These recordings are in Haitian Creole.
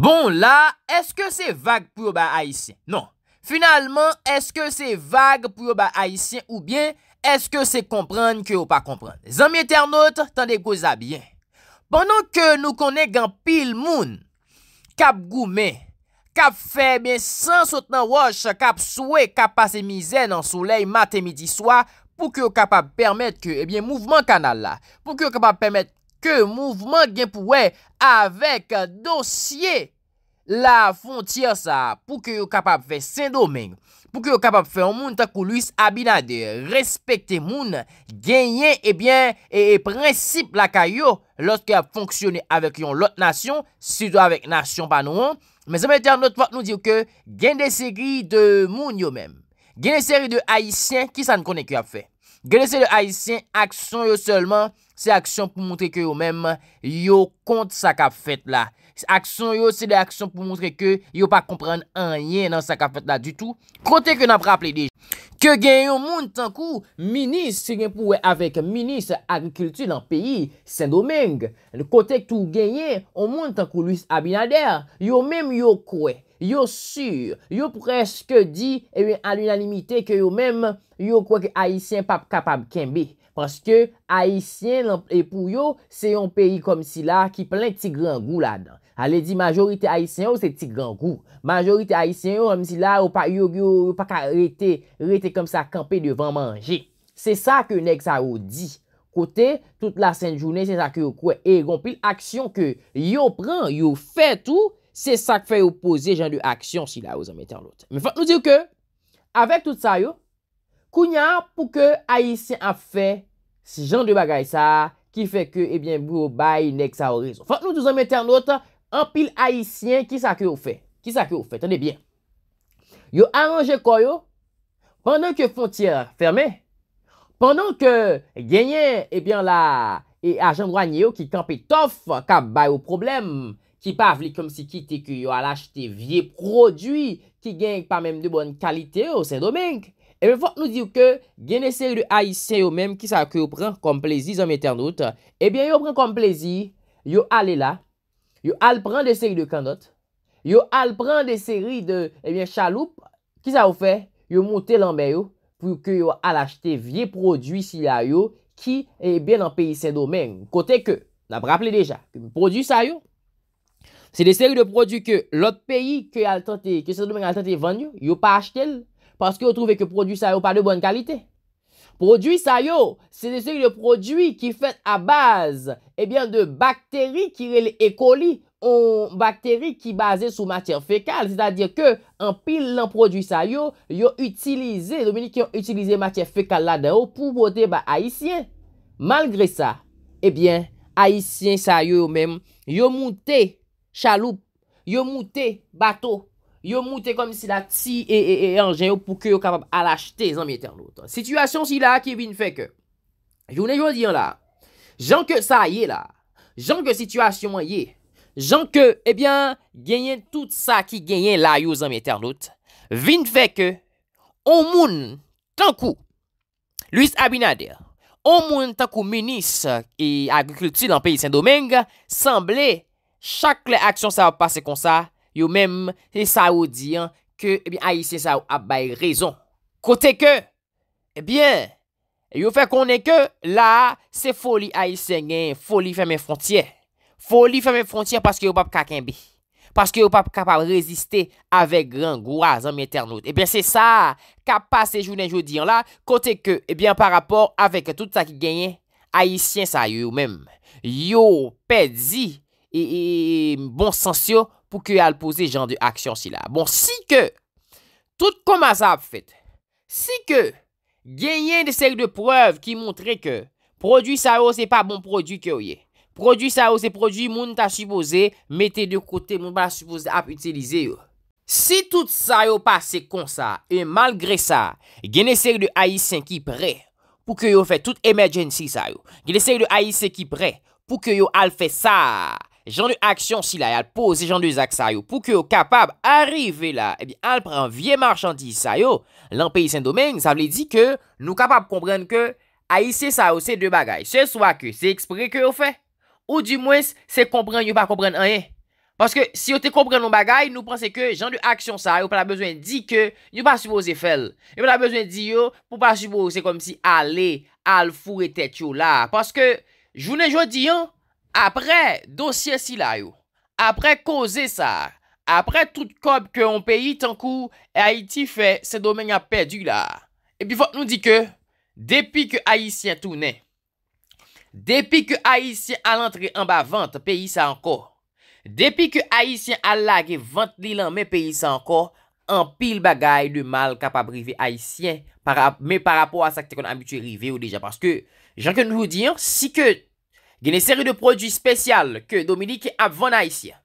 Bon la, eske se vague pou yo ba Haitien? Non. Finalman, eske se vague pou yo ba Haitien ou bien, eske se komprenn ke yo pa komprenn? Zanmi Eternote, tan dekouza bien. Pendon ke nou konen gen pil moun, kap goumen, kap fe, bin san sot nan wosh, kap souwe, kap pase mizen an souley, mate midi swa, pou ke yo kapap permet ke, e eh bin mouvman kanal la, pou ke yo kapap permet, Ke mouvment gen pouwe avèk dosye la fontyer sa pou ke yo kapap fè sen domèng. Pou ke yo kapap fè an moun takou luis abinade. Respektè moun genyen e bè e prinsip lakay yo lòske ap fonksyonè avèk yon lot nasyon. Sido avèk nasyon panouan. Mè zè mète an notpòt nou diw ke gen desè gri de moun yo mèm. Gen desè ri de haïsyen ki sa n konè ki ap fè. Gen desè ri de haïsyen ak son yo sèlman. Se aksyon pou moun tre ke yo mèm, yo kont sa ka fèt la. Aksyon yo se de aksyon pou moun tre ke yo pa komprende anyen nan sa ka fèt la du tout. Kote ke nan pra ple de. Ke gen yo moun tankou, minis se gen pouwe avek minis agrikultu nan peyi, Saint-Domingue. Kote ke tou genye, yo moun tankou Louis Abinader. Yo mèm yo kwe, yo sur, yo preske di, ewen alunanimite ke yo mèm, yo kwe ki Haitien pap kapab kenbe. Panske Aisyen e pou yo se yon peyi kom si la ki plen ti gran gou la dan. Ale di majorite Aisyen yo se ti gran gou. Majorite Aisyen yo kom si la yo pa ka rete kom sa kampe devan manje. Se sa ke nek sa yo di. Kote, tout la sen jounen se sa ke yo kwe. E yon pil aksyon ke yo pran, yo fe tout, se sa ke fe yo pose jan de aksyon si la yo zanmete an lote. Me fante nou di yo ke, avek tout sa yo, Kounya pou ke Aisyen a fe si jan de bagay sa ki fe ke ebyen eh bou yo bayi nek sa orizon. Fante nou dousan mette anot, an pil Aisyen ki sa ke yo fe. Ki sa ke yo fe, tene bien. Yo aranje koyo, pendan ke fon tir ferme, pendan ke genye ebyen eh la e ajan dranye yo ki kampi tof, ka bayi ou problem, ki pa avli kom si kite ki yo alache te vie prodwi ki genye pa menm de bon kalite yo, se domenk. E eh mwen fote nou diw ke gen de seri eh de AIC yo menm ki sa ki yo pren kom plezi zon mwen ternout. Ebyen yo pren kom plezi, yo ale la, yo eh ale pren de seri de kanot, yo ale pren de seri de chaloup, ki sa ou fe, yo monte lanmen yo pou ki yo ale achete vie prodwi si la yo ki e ben an peyi se domen. Kote ke, nan preple deja, prodwi sa yo, se de seri de prodwi ke lot peyi ke se domen al tante vanyo, yo pa achete l. Panske yo trouve ke prodwi sa yo pa de bon kalite. Prodwi sa yo, se de se yo prodwi ki fè a baz, ebyen de bakteri ki re le ekoli, bakteri ki bazè sou matèr fèkal, se ta dire ke an pil lan prodwi sa yo, yo utilize, Dominique yo utilize matèr fèkal la den yo, pou bote ba Haitien. Malgre sa, ebyen, Haitien sa yo yo men, yo moute chaloupe, yo moute bateau, Yo moute kom si la ti e, e, e enjen yo pou ke yo kapab al achete zanmye ternout. Sityasyon si la ki vin feke. Jounen joun diyan la. Jan ke sa ye la. Jan ke sityasyon ye. Jan ke, ebyan, eh genyen tout sa ki genyen la yo zanmye ternout. Vin feke, omoun tankou Luis Abinader. Omoun tankou menis e agrikulti lan peyi Saint-Domingue. Semble chak le aksyon sa va pase kon sa. Yo menm, se sa ou diyan, ke, e bin, Aisyen sa ou ap bay rezon. Kote ke, e bin, yo fe konen ke, la, se foli Aisyen gen, foli femen frontyen. Foli femen frontyen, paske yo pap kaken bi. Paske yo pap kapal reziste, avek gran gwa, zanm internot. E eh bin, se sa, kapal se jounen eh jou diyan la, kote ke, e bin, par rapport, avek tout sa ki genyen, Aisyen sa yo menm. Yo, pedzi, e, e, mbonsensyo, pou ke al pose jan de aksyon si la. Bon, si ke tout koma sa ap fet, si ke genyen de ser de preuve ki montre ke prodwi sa yo se pa bon prodwi ke ou ye, prodwi sa yo se prodwi moun ta suppose mette de kote moun pa la suppose ap utilize yo. Si tout sa yo pase kon sa, e malgre sa, genye ser de AI5 ki pre, pou ke yo fet tout emergency sa yo, genye ser de AI5 ki pre, pou ke yo al fet sa, Jan de aksyon si la, al pose jan de zak sa yo pou ke yo kapab arive la, ebi eh al pren vie marchanti sa yo, lan peyi sen domen, sa vle di ke nou kapab kompren ke aise sa yo se de bagay. Se swa ke se ekspre ke yo fe, ou di mwes se kompren yo pa kompren anye. Paske si yo te kompren nou bagay, nou pense ke jan de aksyon sa yo pa la bezwen di ke yo pa suvo se fel. Yo pa la bezwen di yo pou pa suvo se komsi ale al fure tet yo la. Paske jounen jodi yo... Apre dosye si la yo, apre koze sa, apre tout kop ke on peyi tan kou, e Haiti fe, se domen ya pedu la. E pi vot nou di ke, depi ke Haitien toune, depi ke Haitien al antre an ba vante, peyi sa anko, depi ke Haitien al lage vante li lan, me peyi sa anko, an pil bagay de mal kapabrive Haitien, me parapo a sakte kon amitwe rive ou deja, parce ke, jan ke nou diyon, si ke, Genè e seri de prodwi spesyal ke Dominikè apvan Haitien.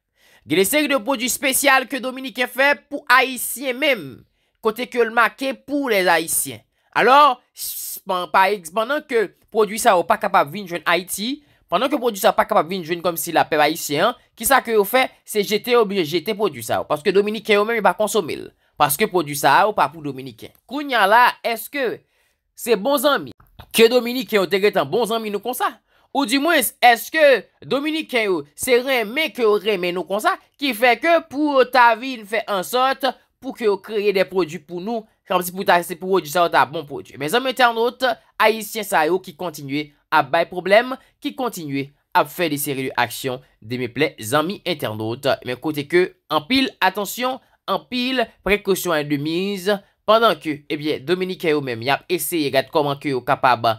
Genè e seri de prodwi spesyal ke Dominikè fè pou Haitien mèm. Kote ke l'ma ke pou les Haitien. Alors, pandan ke prodwi sa ou pa kapap vin jwen Haiti, pandan ke prodwi sa ou pa kapap vin jwen kom si la pep Haitien, ki sa ke ou fè, se jete obje, jete prodwi sa ou. Paske Dominikè ou mèm y pa konsome l. Paske prodwi sa ou pa pou Dominikè. Kou nyan la, eske se bon zanmi? Ke Dominikè ou teget an bon zanmi nou konsa? Ou di mwes, eske Dominique K.O. se reme ke reme nou konsa ki feke pou o ta vin fe ansot pou ke o kreye de prodjou pou nou. Kam si pou ta se pou o di sa ou ta bon prodjou. Men zami internaut, A.I.S.S.A.O. ki kontinue ap bay problem, ki kontinue ap fe de seri de aksyon de me ple zami internaut. Men kote ke, anpil, atensyon, anpil, prekosyon an de miz, anpil. Pendan ke, e bie, Dominika yo menm yap eseye gade koman ke yo kapab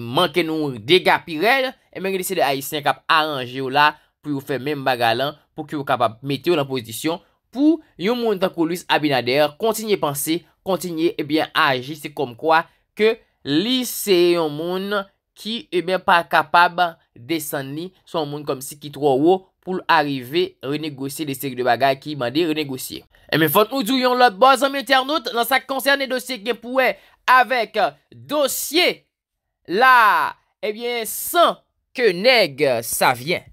manke nou dega pirel, e menge lise de a yisey kap aranje yo la pou yo fe menm baga lan pou ke yo kapab mete yo la pozisyon pou yon moun tanko Louis Abinader kontinye panse, kontinye e bie a agiste kom kwa ke lise yon moun ki e bie pa kapab desen ni son moun kom si ki tro yo pou l'arive renegose de seri de baga ki man de renegoseye. Eme eh, fote nou djou yon lot, bo, zanmye ternout, nan sa konserne dosye genpouwe avek euh, dosye la, ebyen, eh san ke neg sa euh, vyen.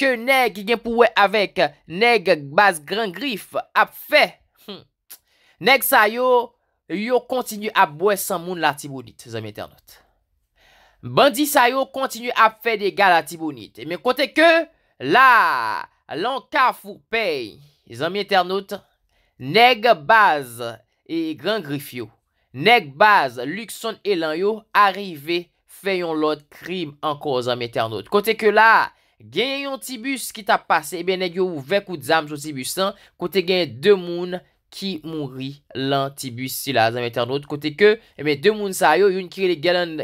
Ke neg genpouwe avek euh, neg bas gran grif ap fe. Neg sa yo, yo kontinu ap bwesan moun la tibounit, zanmye ternout. Bandi sa yo kontinu ap fe de gal la tibounit. Eme eh, kote ke, la, lanka foupey, zanmye ternout, Neg baz e gran grif yo Neg baz, Luxon e lan yo Arrive, feyon lot krim anko zanm eternot Kote ke la, genye yon tibus ki ta pase E ben neg yo ou vek ou zanm sou tibus san Kote genye demoun ki mouri lan tibus si la zanm eternot Kote ke, e ben demoun sa yo Yon kirele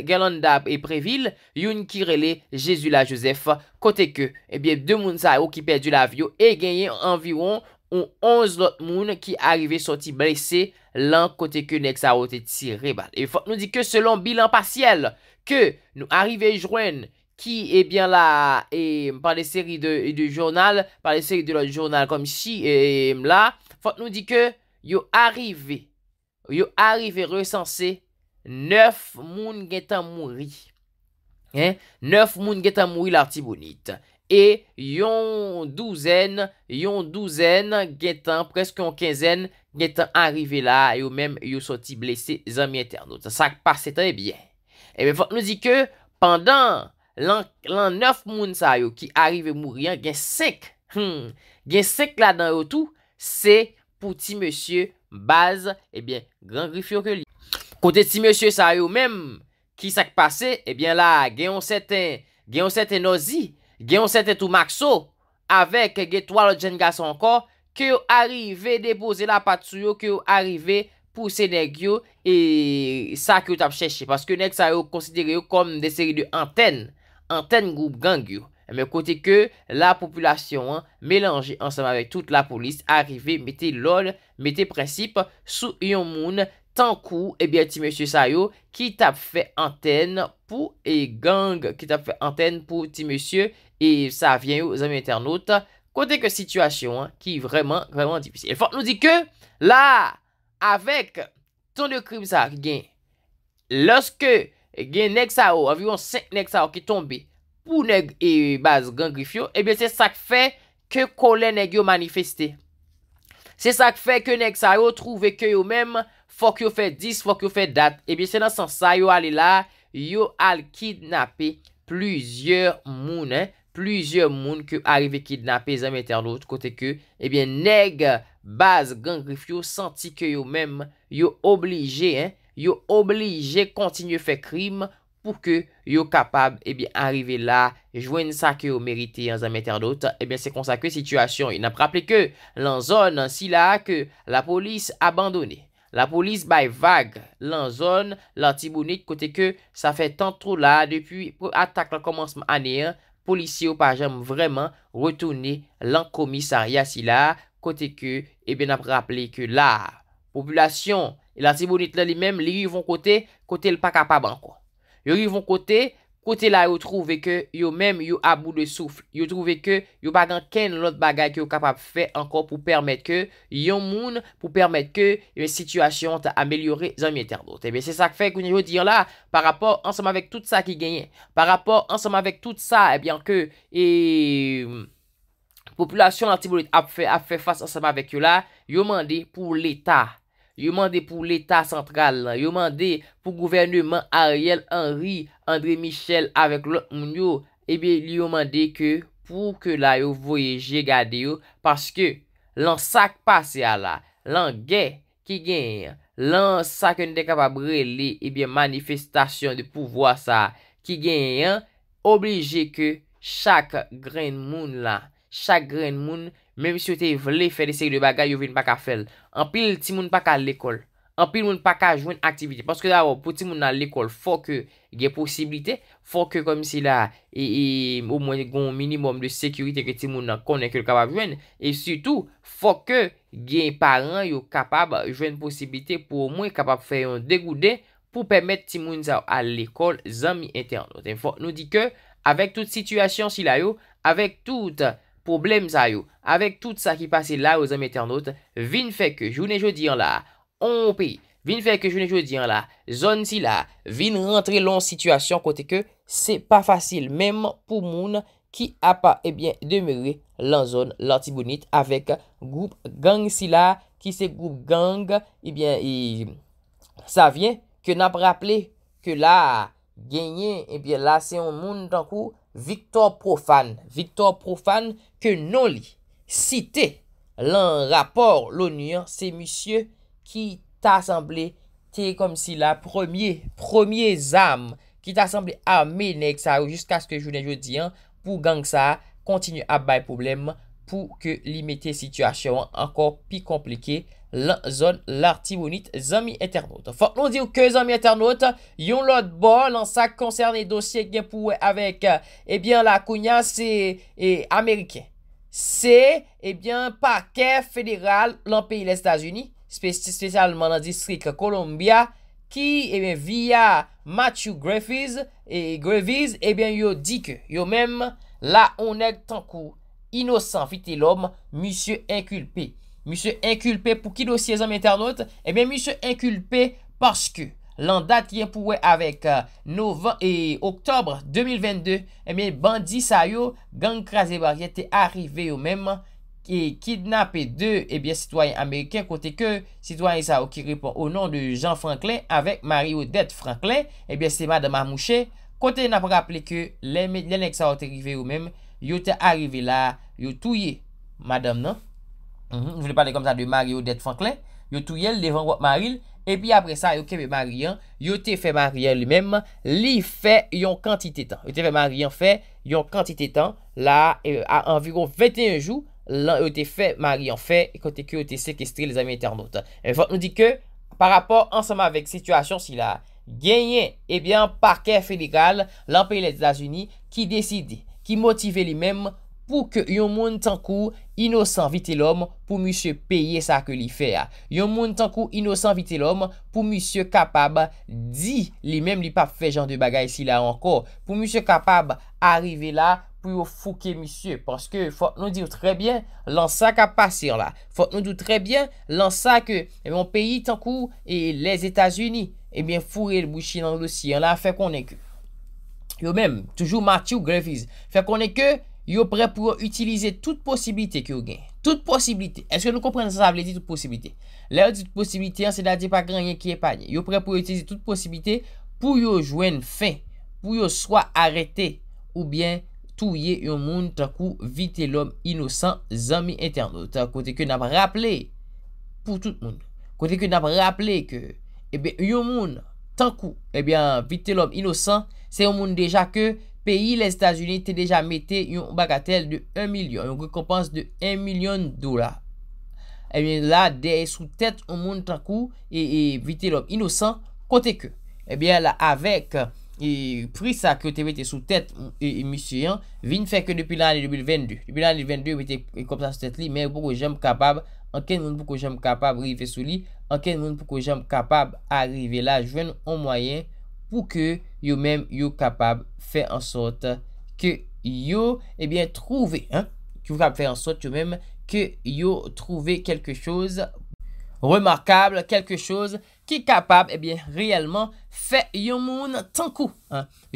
Galandab e Preville Yon kirele Jezula Joseph Kote ke, e ben demoun sa yo ki perdi la vyo E genye anviron Ou 11 lot moun ki arive soti blese lan kote ke nek sa ote ti rebal. E fote nou di ke selon bilan pasyel ke nou arive jwen ki ebyan la e par de seri de jounal, par de seri de la jounal kom si e mla. Fote nou di ke yo arive, yo arive resanse 9 moun getan mouri. 9 moun getan mouri larti bonite. E yon douzen, yon douzen, gen tan preske yon kenzen, gen tan arrive la, yo menm yo soti blese zami interno. Sa sak pase tan e bien. E eh ben fok nou di ke, pandan lan neuf moun sa yo ki arrive mouri an, gen sek. Hmm, gen sek la dan yo tou, se pouti monsye baz, e eh ben, gen rifiok li. Kote ti monsye sa yo menm, ki sak pase, e ben la, gen yon seten, gen yon seten ozi. Gen yon sète tou makso, avèk gen twa lò djen gaso ankon, ki yon arive depose la pat sou yo, ki yon arive pou sè nek yo, e sa ki yon tap chèche, paske nek sa yo konsidere yo konm de seri de anten, anten goup gang yo. Mè kote ke la populasyon an, mélange ansèm avèk tout la polis, arive mette lol, mette prinsip, sou yon moun, tankou, e bè ti mèsyo sa yo, ki tap fè anten pou e gang, ki tap fè anten pou ti mèsyo, E sa avyen yo, zami internet, kote ke situasyon, ki vreman, vreman dipisyon. El fote nou di ke, la, avek ton de krim sa, gen, loske gen nek sa yo, avyon 5 nek sa yo ki tombe, pou nek e baz gangrif yo, ebyen se sak fe ke kole nek yo manifeste. Se sak fe ke nek sa yo, trouve ke yo mem, fok yo fe 10, fok yo fe dat, ebyen se nan san sa yo ale la, yo al kidnap e pluzyor mounen. Plüzyon moun kèw arive kidnapè zanmèter dout kote kèw. Ebyen eh neg baz gangrif yo senti kèw yo mèm yo oblije. Yo oblije kontinye fè krim pou kèw yo kapab ebyen arive la. Jwen sa kèw yo merite zanmèter dout. Ebyen se konsakwe situasyon. Yon ap rapple kèw lan zon ansi la kèw la polis abandonè. La polis bay vag lan zon. Lan ti bonite kote kèw sa fè tan tro la depi atak la komansman anè an. Polisye ou pajem vremen retouni lankomisan yasi la kote ke e eh ben ap rappele ke la. Populasyon, e lan se bonit la li menm, li yon yon kote, kote l pakapabanko. Yon yon yon kote, yon yon yon kote, Kote la yo trouve ke yo menm yo abou de soufle, yo trouve ke yo bagan ken lout bagay ki yo kapap fe ankor pou permette ke yo moun pou permette ke yo situasyon ta amelyore zanmye terbo. Tebe se sa k fe koun yo diyo la par rapport anseman vek tout sa ki genye, par rapport anseman vek tout sa ebyan eh ke e, population antibolite ap fe fase anseman vek yo la, yo mandi pou l'eta. Yo mande pou l'Etat Sentral lan. Yo mande pou Gouvernement Ariel Henry André Michel avek loun moun yo. Ebe, li yo mande ke pou ke la yo voyeje gade yo. Paske, lan sak pase a la. Lan gen ki gen yon. Lan sak nou de kapabre li. Ebe, manifestasyon de pouvoa sa. Ki gen yon, oblije ke chak gren moun la. Chak gren moun. Mem si yo te vle fè de seg de bagay yo ven pa ka fèl. Anpil ti moun pa ka l'ekol. Anpil moun pa ka jwen aktivite. Paske da wè oh, pou ti moun nan l'ekol fò ke gen posibilite. Fò ke kom si la e o mwen gon minimum de sekurite ke ti moun nan konen ke l'kabab jwen. E sütou fò ke gen paran yo kapab jwen posibilite pou mwen kapab fè yon degouden. Pou pèmèt ti moun sa wè l'ekol zanmi eten. Fò nou di ke avèk tout situasyon si la yo. Avèk tout... Problem sa yo, avèk tout sa ki pase la ou zanmèter not, vin fèk jounè jodi an la, on ou pi, vin fèk jounè jodi an la, zon si la, vin rentre lon situasyon kote ke, se pa fasil, mèm pou moun ki a pa, ebyen, eh demere lan zon lantibounit avèk goup gang si la, ki se goup gang, ebyen, eh sa vyen, ke nan praple, ke la, genye, ebyen, eh la se yon moun tan kou, Viktor profan, Viktor profan, ke non li, si te, lan rapor l'onur, se misye ki ta asemble, te kom si la premier, premier zam, ki ta asemble a menek sa, ou jusqu'a se ke jounen joudi, pou gang sa, kontinu a bay problem, pou ke li mette situasyon ankor pi komplike, la zon larti bonit zami eternote. Fak non dir ke zami eternote, yon lot bon an sa koncerne dosye gen pouwe avek, ebyen, eh la kounya se eh, amerike. Se, ebyen, eh pa ke federal lan peyi le Stasiuni, spesialman la distrik Kolombia, ki, ebyen, via Matthew Griffiths, ebyen, yo di ke, yo mem, la on el tankou inosan fiti lom, misye inkulpey. mi se enkulpe pou ki dosye zanm internot, e eh ben mi se enkulpe porske lan dat ki enpouwe avek euh, nove e oktobre 2022, e eh ben bandi sa yo, gang kras e bar yate arrive yo men, ki kidnape de, e eh ben, sitwanyen Ameriken, kote ke, sitwanyen sa yo ki repon o non de Jean Franklin, avek Mario Dette Franklin, e ben, se Madame Amouché, kote na praple ke, lè men, lènenk sa yo te rive yo men, yo te rive la, yo touye Madame nan. Nou mhm, vene pale kom sa de Mario, dèd Fankle, yo tou yel, devan wot Mario, e pi apre sa, yo kebe Mario, yo te fe Mario li mèm, li fe yon kantite tan, yo te fe Mario fe yon kantite tan, la, anviron euh, 21 jou, la, yo te fe Mario fe, e kote ki yo te sekestri le zami internet. E vote nou di ke, par rapport ansama vek situasyon si la, genye, e eh bien, par kè fè legal, l'anpèlè de Zazuni, ki deside, ki motive li mèm, Pou ke yon moun tankou inosan vite l'om pou misye peye sa ke li fe a. Yon moun tankou inosan vite l'om pou misye kapab di li mem li pa fe jan de bagay si la anko. Pou misye kapab arive la pou yo fouke misye. Panske fok nou diyo trebyen lan sa ka pasir la. Fok nou diyo trebyen lan sa ke yon e peyi tankou e les Etats-Unis. Ebyen foure l bouchi nan l osi. Yon la fe konen ke. Yo mem, toujou Matthew Griffiths. Fe konen ke... Yo pre pou yo itilize tout posibilite ki yo gen. Tout posibilite. Eske nou komprense sa vle di tout posibilite? La yo di tout posibilite an, se da di pa gen yon ki e panye. Yo pre pou yo itilize tout posibilite pou yo jwen fin. Pou yo swa arete ou bien touye yon moun tankou vite l'om inosan zami enterno. Tankou teke nan vre aple pou tout moun. Tankou teke nan vre aple ke eh yon moun tankou eh vite l'om inosan se yon moun deja ke peyi le Stasiuni te deja mette yon bagatel de 1 milyon, yon rekompans de 1 milyon dolar. Ebyen eh la, dey sou tete ou moun takou, e vitelop inosan, kote ke. Ebyen eh la, avek, e prisa kote vete sou tete, e misiyan, vin feke depi la ane 2022. Depi la ane 2022, vete yon kompans sou tete li, men pou ko jem kapab, anken moun pou ko jem kapab, ri fe sou li, anken moun pou ko jem kapab, arive la jwen ou mwayen pou ke yo mèm yo kapab fè an sot ke yo ebyen trouve, fè an sot yo mèm ke yo trouve kelke chouz remarkable, kelke chouz ki kapab ebyen reyelman fè yo moun tankou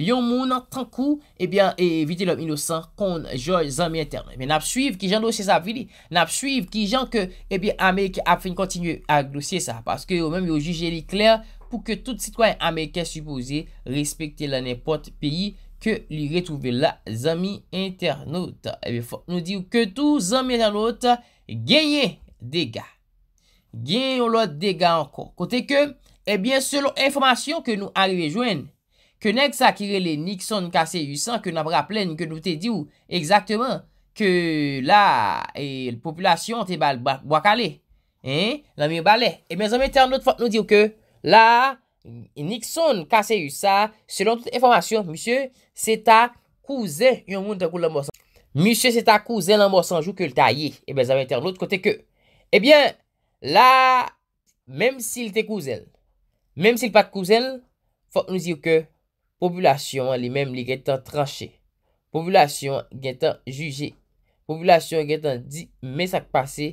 yo moun tankou ebyen evite lòm inosan kon jòj zanmye men ap suiv ki jan lòsè sa vili nap suiv ki jan ke ebyen amèk ap fin kontinu a glosè sa paske yo mèm yo jujè li klèr pou ke tout sitwany Ameriken supouze respekte la nepot peyi ke li retouve la zami internauta. Ebe, eh fote nou di ou ke tout zami internauta genye dega. Genye ou lot dega ankon. Kote ke, ebyen, eh selon informasyon ke nou ari vejwen, ke nek sa kire le Nixon kase yusan ke nabra plen ke nou te di ou ekzakteman ke la e l populyasyon te bal bakale. E, eh l ame bale. Ebe, zami internauta fote nou di ou ke La, Nixon kase yu sa, selon tout informasyon, Misyè, se ta kouzen yon moun tan kou la mwosan. Misyè, se ta kouzen la mwosan, jou ke l taye. Ebe, eh zavènte an lout kote ke. Ebyen, eh la, mèm si l te kouzen, mèm si l pat kouzen, fòk nou ziw ke, pobylasyon li mèm li gen tan tranche. Pobylasyon gen tan juje. Pobylasyon gen tan di mesak pase.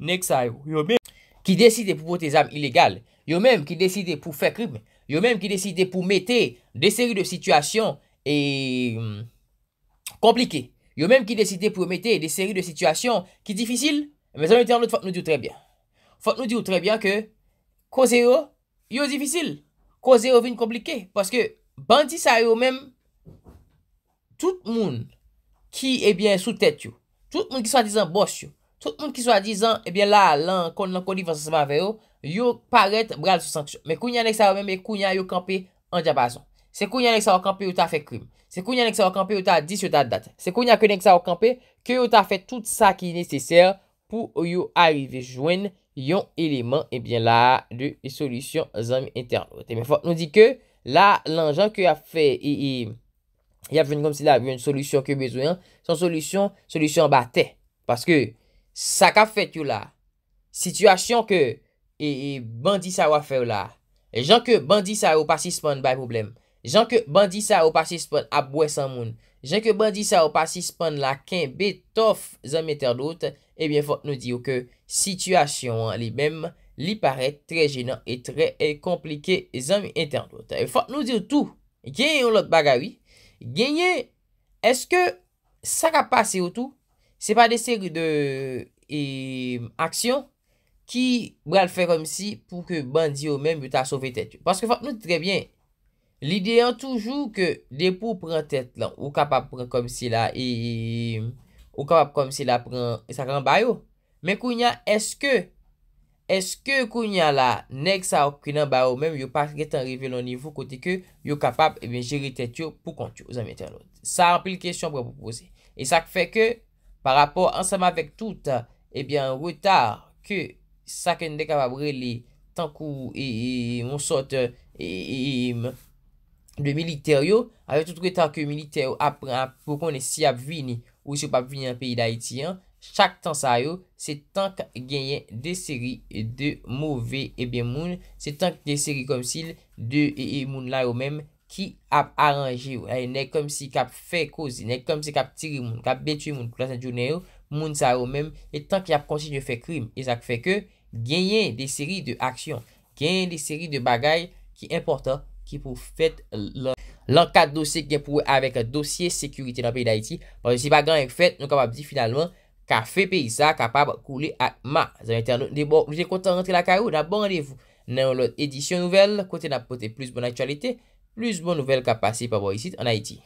Yow men ki deside pou pote zame ilegal. Yow men ki deside pou fe krib. Yow men ki deside pou mette de seri de situasyon e mm, komplike. Yow men ki deside pou mette de seri de situasyon ki difisil. Me zanmite anot fote nou diyo trebyan. Fote nou diyo trebyan ke kozeyo yo difisil. Kozeyo vin komplike. Paske banti sa yo men tout moun ki ebyen sou tete yo. Tout moun ki sa disan bosh yo. tout moun ki sou a di zan, ebyen eh la, lankon, lankon li vansan seman veyo, yo paret bral sou sanksyon, me kounya nek sa wame, me kounya yo kampe, an djabazon, se kounya nek sa wakampe, yo ta fe krim, se kounya nek sa wakampe, yo ta dis, yo ta dat, se kounya kounya nek sa wakampe, ke yo ta fe tout sa ki nesecer, pou yo arrive, jwen, yon eleman, ebyen eh la, de solisyon zanm interno, te mifon, nou di ke, la, lanjan ke yo a fe, e Saka fet yo la, sitwasyon ke e, e, bandi sa wafè yo la, e jan ke bandi sa yo pasispon bay problem, jan ke bandi sa yo pasispon abwesan moun, jan ke bandi sa yo pasispon la ken betof zanm interdot, ebyen fote nou diyo ke sitwasyon li bem li parek tre jenan e tre e komplike zanm interdot. E fote nou diyo tou, genye yo lot bagawi, genye eske saka pase yo tou? Se pa de seri de e, aksyon ki bral fe kom si pou ke bandi yo menm yo ta sove tet yo. Paske fap nou trebyen, lide an toujou ke depou pren tet lan ou kapap pren kom si la e, ou kapap pren kom si la pren e sa kran bayo. Men kounya eske, eske kounya la nek sa kran bayo menm yo pa ket anrive lon nivou kote ke yo kapap e jere tet yo pou kont yo. Sa anpe l kesyon bral pou pose. E sa fe ke... Par rapor ansama vek tout, ebyen, eh wotar ke saken dek avabre li tankou e yon sote de eh, eh, militer yo, ave tout re tankou militer yo apra pou konen si ap vini ou se pa vini an peyi da iti, chak tank sa yo, se tank genye de seri de mouve ebyen moun, se tank de seri kom sil de e moun la yo menm, ki ap aranji ou, ay ne kom si kap fe kouzi, ne kom si kap tiri moun, kap betuye moun, kou la sa jounen ou, moun sa ou men, etan ki ap konsi nye fe krim, e sak fe ke, genyen de seri de aksyon, genyen de seri de bagay, ki important, ki pou fet lankad dosye, genyen pou we avek dosye, sekurite nan peyi da iti, bon, si bagan e fet, nou kap ap di finalman, ka fe peyi sa, kap ap kouli atma, zan etan nou, de bon, jen kontan rentre la karou, bon nan bon anevou, nan ou lot edisyon nouvel, plus bonne nouvelle passer par ici en Haïti.